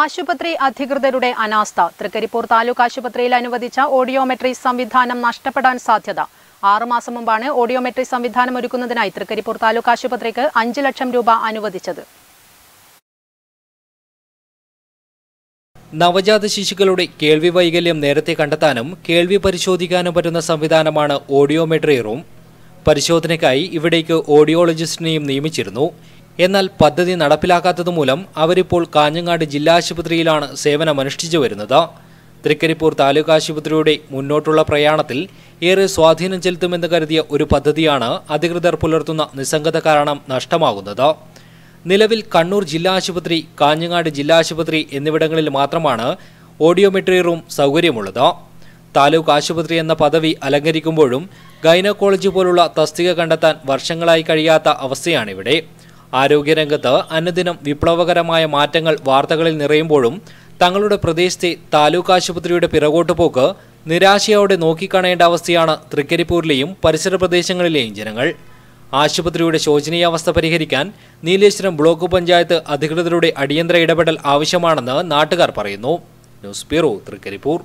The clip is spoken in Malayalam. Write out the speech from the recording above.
ആശുപത്രി അധികൃതരുടെ അനാസ്ഥ തൃക്കരിപ്പൂർ താലൂക്ക് ആശുപത്രിയിൽ അനുവദിച്ച ഓഡിയോമെട്രി സംവിധാനം നഷ്ടപ്പെടാൻ സാധ്യത ആറുമാസം മുമ്പാണ് ഓഡിയോമെട്രി സംവിധാനം ഒരുക്കുന്നതിനായി തൃക്കരിപ്പൂർ താലൂക്ക് ആശുപത്രിക്ക് അഞ്ച് ലക്ഷം രൂപ അനുവദിച്ചത് നവജാത ശിശുക്കളുടെ കേൾവി വൈകല്യം നേരത്തെ കണ്ടെത്താനും കേൾവി പരിശോധിക്കാനും പറ്റുന്ന സംവിധാനമാണ് ഓഡിയോമെട്രി റൂം പരിശോധനയ്ക്കായി ഇവിടേക്ക് ഓഡിയോളജിസ്റ്റിനെയും നിയമിച്ചിരുന്നു എന്നാൽ പദ്ധതി നടപ്പിലാക്കാത്തതുമൂലം അവരിപ്പോൾ കാഞ്ഞങ്ങാട് ജില്ലാ ആശുപത്രിയിലാണ് സേവനമനുഷ്ഠിച്ചു വരുന്നത് തൃക്കരിപ്പൂർ താലൂക്ക് ആശുപത്രിയുടെ മുന്നോട്ടുള്ള പ്രയാണത്തിൽ ഏറെ സ്വാധീനം ചെലുത്തുമെന്ന് കരുതിയ ഒരു പദ്ധതിയാണ് അധികൃതർ പുലർത്തുന്ന നിസ്സംഗത കാരണം നഷ്ടമാകുന്നത് നിലവിൽ കണ്ണൂർ ജില്ലാ ആശുപത്രി കാഞ്ഞങ്ങാട് ജില്ലാ ആശുപത്രി എന്നിവിടങ്ങളിൽ മാത്രമാണ് ഓഡിയോമെട്രി റൂം സൗകര്യമുള്ളത് താലൂക്ക് ആശുപത്രി എന്ന പദവി അലങ്കരിക്കുമ്പോഴും ഗൈനക്കോളജി പോലുള്ള തസ്തിക കണ്ടെത്താൻ വർഷങ്ങളായി കഴിയാത്ത അവസ്ഥയാണിവിടെ ആരോഗ്യരംഗത്ത് അനുദിനം വിപ്ലവകരമായ മാറ്റങ്ങൾ വാർത്തകളിൽ നിറയുമ്പോഴും തങ്ങളുടെ പ്രദേശത്തെ താലൂക്ക് ആശുപത്രിയുടെ പിറകോട്ടുപോക്ക് നിരാശയോടെ നോക്കിക്കാണേണ്ട അവസ്ഥയാണ് തൃക്കരിപ്പൂരിലെയും പരിസര പ്രദേശങ്ങളിലെയും ജനങ്ങൾ ആശുപത്രിയുടെ ശോചനീയാവസ്ഥ പരിഹരിക്കാൻ നീലേശ്വരം ബ്ലോക്ക് പഞ്ചായത്ത് അധികൃതരുടെ അടിയന്തര ഇടപെടൽ ആവശ്യമാണെന്ന് നാട്ടുകാർ പറയുന്നു ന്യൂസ് ബ്യൂറോ തൃക്കരിപ്പൂർ